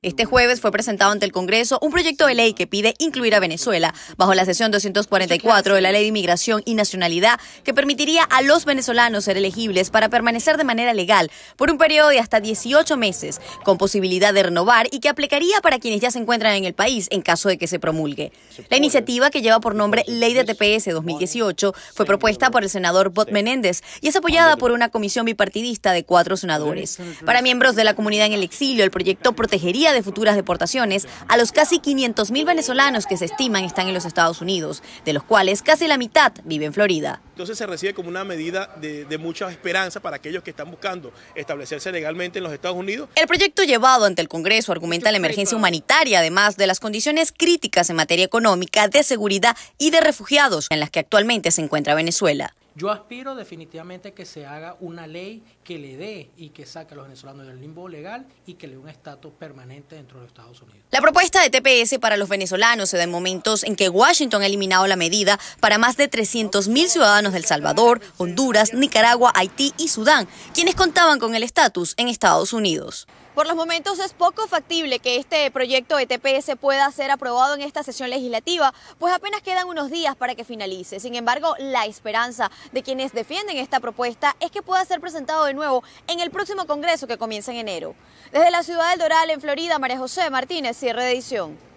Este jueves fue presentado ante el Congreso un proyecto de ley que pide incluir a Venezuela bajo la sesión 244 de la Ley de Inmigración y Nacionalidad que permitiría a los venezolanos ser elegibles para permanecer de manera legal por un periodo de hasta 18 meses, con posibilidad de renovar y que aplicaría para quienes ya se encuentran en el país en caso de que se promulgue. La iniciativa que lleva por nombre Ley de TPS 2018 fue propuesta por el senador Bot Menéndez y es apoyada por una comisión bipartidista de cuatro senadores. Para miembros de la comunidad en el exilio, el proyecto protegería de futuras deportaciones a los casi 500.000 venezolanos que se estiman están en los Estados Unidos, de los cuales casi la mitad vive en Florida. Entonces se recibe como una medida de, de mucha esperanza para aquellos que están buscando establecerse legalmente en los Estados Unidos. El proyecto llevado ante el Congreso argumenta la emergencia humanitaria, además de las condiciones críticas en materia económica, de seguridad y de refugiados en las que actualmente se encuentra Venezuela. Yo aspiro definitivamente que se haga una ley que le dé y que saque a los venezolanos del limbo legal y que le dé un estatus permanente dentro de los Estados Unidos. La propuesta de TPS para los venezolanos se da en momentos en que Washington ha eliminado la medida para más de 300.000 ciudadanos del Salvador, Honduras, Nicaragua, Haití y Sudán, quienes contaban con el estatus en Estados Unidos. Por los momentos es poco factible que este proyecto de e TPS pueda ser aprobado en esta sesión legislativa, pues apenas quedan unos días para que finalice. Sin embargo, la esperanza de quienes defienden esta propuesta es que pueda ser presentado de nuevo en el próximo Congreso que comienza en enero. Desde la ciudad del Doral, en Florida, María José Martínez, cierre de edición.